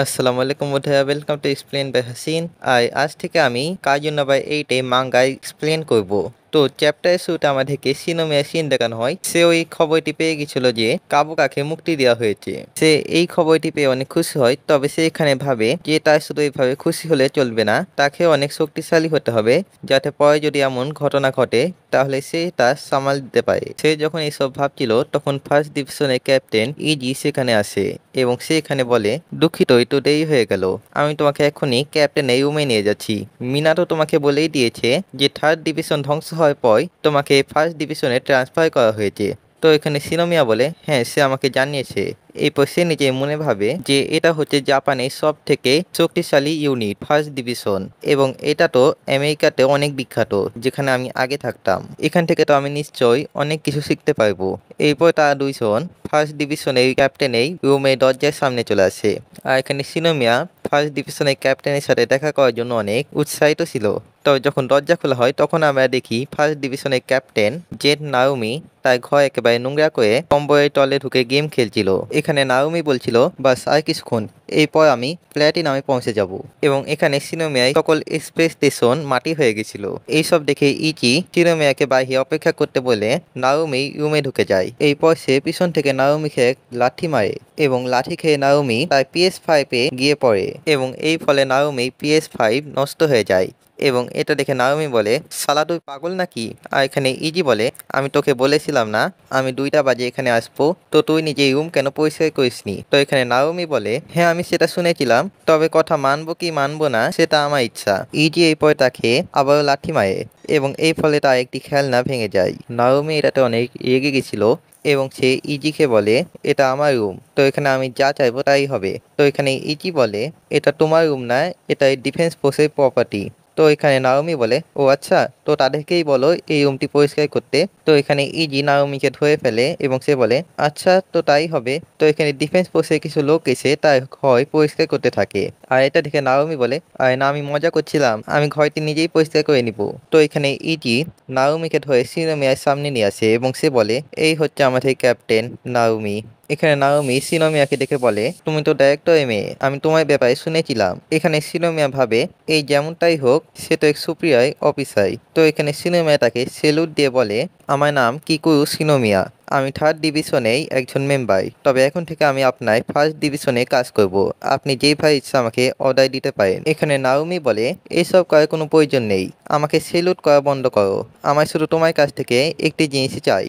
আসসালামু আলাইকুম বন্ধুরা welcome to explain by Hasin আয় আজ থেকে আমি কাজুনাবাই এইটে মাঙ্গায় এক্সপ্লেন করব তো চ্যাপ্টার শুট আমাদেরকে সিন দেখানো হয় সে ওই খবরটি পেয়ে গেছিল যে কাবুকাকে মুক্তি দেওয়া হয়েছে সে এই খবরটি পেয়ে অনেক খুশি হয় তবে সে এখানে ভাবে যে তার শুধু এইভাবে খুশি হলে চলবে না তাকে অনেক শক্তিশালী হতে হবে যাতে পরে যদি এমন ঘটনা ঘটে তাহলে সে তা সামাল দিতে পারে সে যখন এইসব ভাবছিল তখন ফার্স্ট ডিভিশনের ক্যাপ্টেন ইজি সেখানে আসে এবং সে এখানে বলে দুঃখিত একটু দেরি হয়ে গেল আমি তোমাকে এখনই ক্যাপ্টেন এই রুমে নিয়ে যাচ্ছি মিনা তো তোমাকে বলেই দিয়েছে যে থার্ড ডিভিশন ধ্বংস হওয়ার পর তোমাকে ফার্স্ট ডিভিশনে ট্রান্সফার করা হয়েছে তো এখানে সিনোমিয়া বলে হ্যাঁ সে আমাকে জানিয়েছে এরপর সে নিজে মনে ভাবে যে এটা হচ্ছে জাপানের সব থেকে শক্তিশালী ইউনিট ফার্স্ট ডিভিশন এবং এটা তো আমেরিকাতে অনেক বিখ্যাত যেখানে আমি আগে থাকতাম এখান থেকে তো আমি নিশ্চয়ই অনেক কিছু শিখতে পারবো এরপর তারা দুইজন ফার্স্ট ডিভিশনের ক্যাপ্টেনেই রুমের দরজার সামনে চলে আসে আর এখানে সিনোমিয়া ফার্স্ট ডিভিশনের ক্যাপ্টেনের সাথে দেখা করার জন্য অনেক উৎসাহিত ছিল তবে যখন দরজা খোলা হয় তখন আমরা দেখি ফার্স্ট ডিভিশনের ক্যাপ্টেন জেট নাওমি তার ঘর একেবারে নোংরা করে কম্বয়ের তলে ঢুকে গেম খেলছিল এখানে নাওমি বলছিল বাস আর কিছুক্ষণ এরপর আমি প্ল্যাটিনামে পৌঁছে যাব এবং এখানে সিনোমিয়ায় সকল স্পেস স্টেশন মাটি হয়ে গেছিল এইসব দেখে ইচি সিনোমিয়াকে বাহিরে অপেক্ষা করতে বলে নাওমি রুমে ঢুকে যায় এরপর সে পিছন থেকে নাওমিকে লাঠি মারে এবং লাঠি খেয়ে নাওমি তার পিএস ফাইভে গিয়ে পড়ে এবং এই ফলে নাওমি পিএস ফাইভ নষ্ট হয়ে যায় এবং এটা দেখে নাওমি বলে সালা তুই পাগল নাকি আর এখানে ইজি বলে আমি তোকে বলেছিলাম না আমি দুইটা বাজে এখানে আসবো তো তুই নিজে রুম কেন পরিষ্কার করিসনি তো এখানে নাওমি বলে হ্যাঁ আমি সেটা শুনেছিলাম তবে কথা মানবো কি মানবো না সেটা আমার ইচ্ছা ইজি এই পরে তাকে আবারও লাঠি মারে এবং এই ফলে তার একটি খেলনা ভেঙে যায় নাওমি এটাতে অনেক রেগে গেছিল এবং সে ইজিকে বলে এটা আমার রুম তো এখানে আমি যা চাইবো তাই হবে তো এখানে ইজি বলে এটা তোমার রুম না এটা ডিফেন্স ফোর্সের প্রপার্টি তো এখানে নাওমি বলে ও আচ্ছা তো তাদেরকেই বলো এই রুমটি পরিষ্কার করতে তো এখানে ইজি e নাওমিকে ধরে ফেলে এবং সে বলে আচ্ছা তো তাই হবে তো এখানে ডিফেন্স ফোর্সের কিছু লোক এসে তার ঘর পরিষ্কার করতে থাকে আর এটা দেখে নাওমি বলে আর না আমি মজা করছিলাম আমি ঘরটি নিজেই পরিষ্কার করে নিব তো এখানে ইজি e নাওমিকে ধরে সিনোমিয়ার সামনে নিয়ে আসে এবং সে বলে এই হচ্ছে আমাদের ক্যাপ্টেন নাওমি এখানে নাওমি সিনোমিয়াকে দেখে বলে তুমি তো ডাইরেক্টর মেয়ে আমি তোমার ব্যাপারে শুনেছিলাম এখানে সিনোমিয়া ভাবে এই যেমনটাই হোক সে তো এক সুপ্রিয়ায় অফিসাই তো এখানে সিনোমিয়া তাকে সেলুট দিয়ে বলে আমার নাম কিকু সিনোমিয়া আমি থার্ড ডিভিশনেই একজন মেম্বার তবে এখন থেকে আমি আপনার ফার্স্ট ডিভিশনে কাজ করব আপনি যেই ভাই ইচ্ছা আমাকে অর্ডার দিতে পারেন এখানে নাওমি বলে এইসব করার কোনো প্রয়োজন নেই আমাকে সেলুট করা বন্ধ করো আমার শুধু তোমার কাছ থেকে একটি জিনিস চাই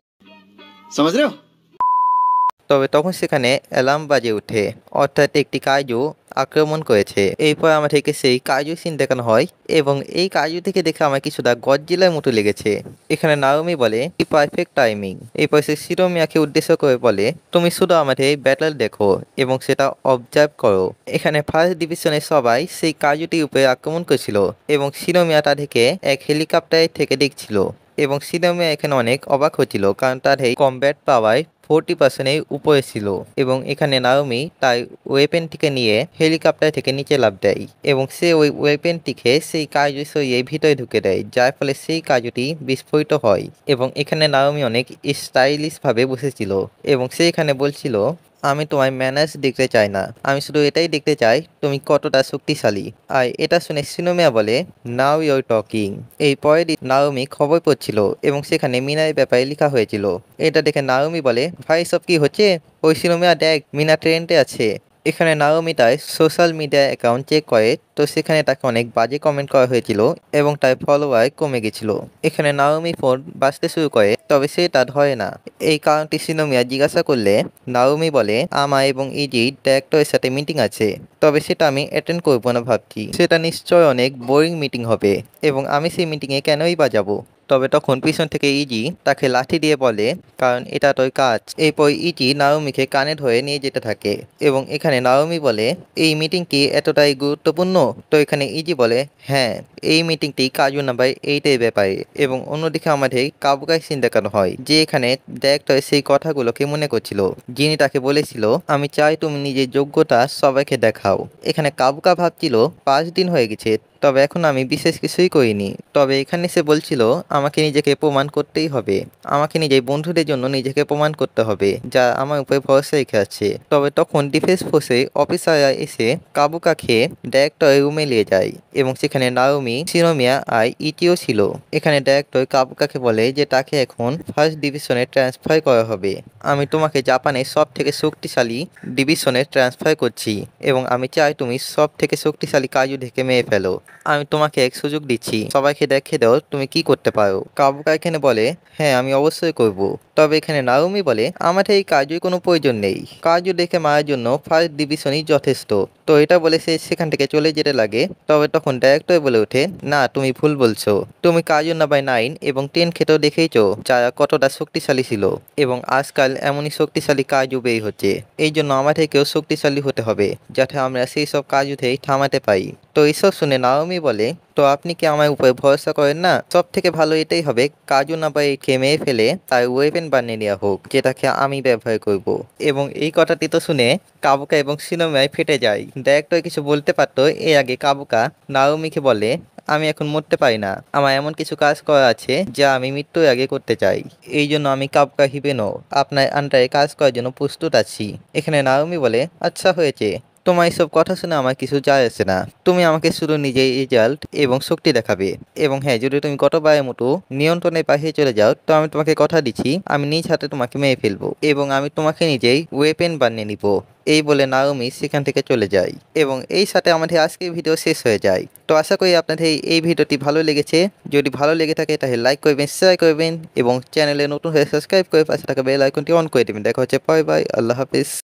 তবে তখন সেখানে অ্যালার্ম বাজে ওঠে অর্থাৎ একটি কাজও আক্রমণ করেছে এরপর থেকে সেই কাজু সিন দেখানো হয় এবং এই কাজু থেকে দেখে আমার কিছুটা গজ্জিলার মতো লেগেছে এখানে নাওমি বলে কি পারফেক্ট টাইমিং এরপর সে শিরোমিয়াকে উদ্দেশ্য করে বলে তুমি শুধু আমাদের ব্যাটল দেখো এবং সেটা অবজার্ভ করো এখানে ফার্স্ট ডিভিশনের সবাই সেই কাজুটির উপরে আক্রমণ করেছিল এবং শিরোমিয়া তাদেরকে এক হেলিকপ্টার থেকে দেখছিল এবং সিনেমা এখানে অনেক অবাক হচ্ছিল কারণ তার এই কমব্যাট পাওয়ায় ফোরটি পার্সেন্টের উপরে ছিল এবং এখানে নাওমি তার ওয়েপেনটিকে নিয়ে হেলিকপ্টার থেকে নিচে লাভ দেয় এবং সে ওই ওয়েপেনটিকে সেই কাজু সরিয়ে ভিতরে ঢুকে দেয় যার ফলে সেই কাজুটি বিস্ফোরিত হয় এবং এখানে নাওমি অনেক স্টাইলিশভাবে বসেছিল এবং সে এখানে বলছিল আমি তোমায় ম্যানার্স দেখতে চাই না আমি শুধু এটাই দেখতে চাই তুমি কতটা শক্তিশালী আর এটা শুনে সিনোমিয়া বলে নাও ইউর টকিং এই পরের নাওমি খবর পড়ছিল এবং সেখানে মিনার ব্যাপারে লেখা হয়েছিল এটা দেখে নাওমি বলে ভাই সব কি হচ্ছে ওই সিনোমিয়া দেখ মিনা ট্রেন্ডে আছে এখানে নাওমি তাই সোশ্যাল মিডিয়া অ্যাকাউন্ট চেক করে তো সেখানে তাকে অনেক বাজে কমেন্ট করা হয়েছিল এবং তার ফলোয়ার কমে গেছিল এখানে নাওমি ফোন বাঁচতে শুরু করে তবে সে তা ধরে না এই কারণটি সিনোমিয়া জিজ্ঞাসা করলে নাওমি বলে আমার এবং ইজি e ডাইরেক্টরের সাথে মিটিং আছে তবে সেটা আমি অ্যাটেন্ড করবো না ভাবছি সেটা নিশ্চয় অনেক বোরিং মিটিং হবে এবং আমি সেই মিটিংয়ে কেনই বাজাবো তবে তখন পিছন থেকে ইজি তাকে লাঠি দিয়ে বলে কারণ এটা তোর কাজ এরপর ইজি নাওমিকে কানে ধরে নিয়ে যেতে থাকে এবং এখানে নাওমি বলে এই মিটিং কি এতটাই গুরুত্বপূর্ণ তো এখানে ইজি বলে হ্যাঁ এই মিটিংটি কাজু নাম্বার এইটাই ব্যাপারে এবং অন্যদিকে আমাদের কাবুকাই সিন দেখানো হয় যে এখানে ডাইরেক্টর সেই কথাগুলোকে মনে করছিল যিনি তাকে বলেছিল আমি চাই তুমি নিজের যোগ্যতা সবাইকে দেখাও এখানে কাবুকা ভাবছিল পাঁচ দিন হয়ে গেছে তবে এখন আমি বিশেষ কিছুই করিনি তবে এখানে সে বলছিল আমাকে নিজেকে প্রমাণ করতেই হবে আমাকে নিজের বন্ধুদের জন্য নিজেকে প্রমাণ করতে হবে যা আমার উপরে ভরসা রেখে আছে তবে তখন ডিফেন্স ফোর্সে অফিসাররা এসে কাবুকা খেয়ে ডাইরেক্টর রুমে নিয়ে যায় এবং সেখানে নাওমি সিনোমিয়া আর ইটিও ছিল এখানে ডাইরেক্টর কাবুকাকে বলে যে তাকে এখন ফার্স্ট ডিভিশনে ট্রান্সফার করা হবে আমি তোমাকে জাপানের সব থেকে শক্তিশালী ডিভিশনে ট্রান্সফার করছি এবং আমি চাই তুমি সব থেকে শক্তিশালী কাজু ঢেকে মেয়ে ফেলো আমি তোমাকে এক সুযোগ দিচ্ছি সবাইকে দেখে দাও তুমি কি করতে পারো কাবুকা এখানে বলে হ্যাঁ আমি অবশ্যই করব। তবে এখানে নাওমি বলে আমার এই কাজের কোনো প্রয়োজন নেই কাজু দেখে মারার জন্য ফার্স্ট ডিভিশনই যথেষ্ট তো এটা বলে সে সেখান থেকে চলে যেতে লাগে তবে তখন ডাইরেক্টর বলে ওঠে না তুমি ভুল বলছো তুমি কাজু না বাই নাইন এবং টেন খেতেও দেখেইছ যারা কতটা শক্তিশালী ছিল এবং আজকাল এমনই শক্তিশালী কাজু বেই হচ্ছে এই জন্য আমার থেকেও শক্তিশালী হতে হবে যাতে আমরা সেই সব কাজ উঠেই থামাতে পাই তো এইসব শুনে নাও নাওমি বলে তো আপনি কি আমার উপরে ভরসা করেন না সব থেকে ভালো এটাই হবে কাজু না বা খেমে ফেলে তার ওয়েপেন বানিয়ে নেওয়া হোক যেটাকে আমি ব্যবহার করব। এবং এই কথাটি তো শুনে কাবুকা এবং সিনোমিয়ায় ফেটে যায় ডাইরেক্টর কিছু বলতে পারত এর আগে কাবুকা নাওমিকে বলে আমি এখন মরতে পারি না আমার এমন কিছু কাজ করা আছে যা আমি মৃত্যুর আগে করতে চাই এই জন্য আমি কাবকা হিবেন আপনার আন্ডারে কাজ করার জন্য প্রস্তুত আছি এখানে নাওমি বলে আচ্ছা হয়েছে তোমার এইসব কথা শুনে আমার কিছু যায় আসে না তুমি আমাকে শুধু নিজেই রেজাল্ট এবং শক্তি দেখাবে এবং হ্যাঁ যদি তুমি কতবারের মতো নিয়ন্ত্রণে পাশে চলে যাও তো আমি তোমাকে কথা দিচ্ছি আমি নিজ হাতে তোমাকে মেরে ফেলবো এবং আমি তোমাকে নিজেই ওয়েপেন বানিয়ে নিব এই বলে নাওমি সেখান থেকে চলে যায় এবং এই সাথে আমাদের আজকের ভিডিও শেষ হয়ে যায় তো আশা করি আপনাদের এই ভিডিওটি ভালো লেগেছে যদি ভালো লেগে থাকে তাহলে লাইক করবেন শেয়ার করবেন এবং চ্যানেলে নতুন হয়ে সাবস্ক্রাইব করে পাশে থাকা বেল আইকনটি অন করে দেবেন দেখা হচ্ছে বাই বাই আল্লাহ হাফিজ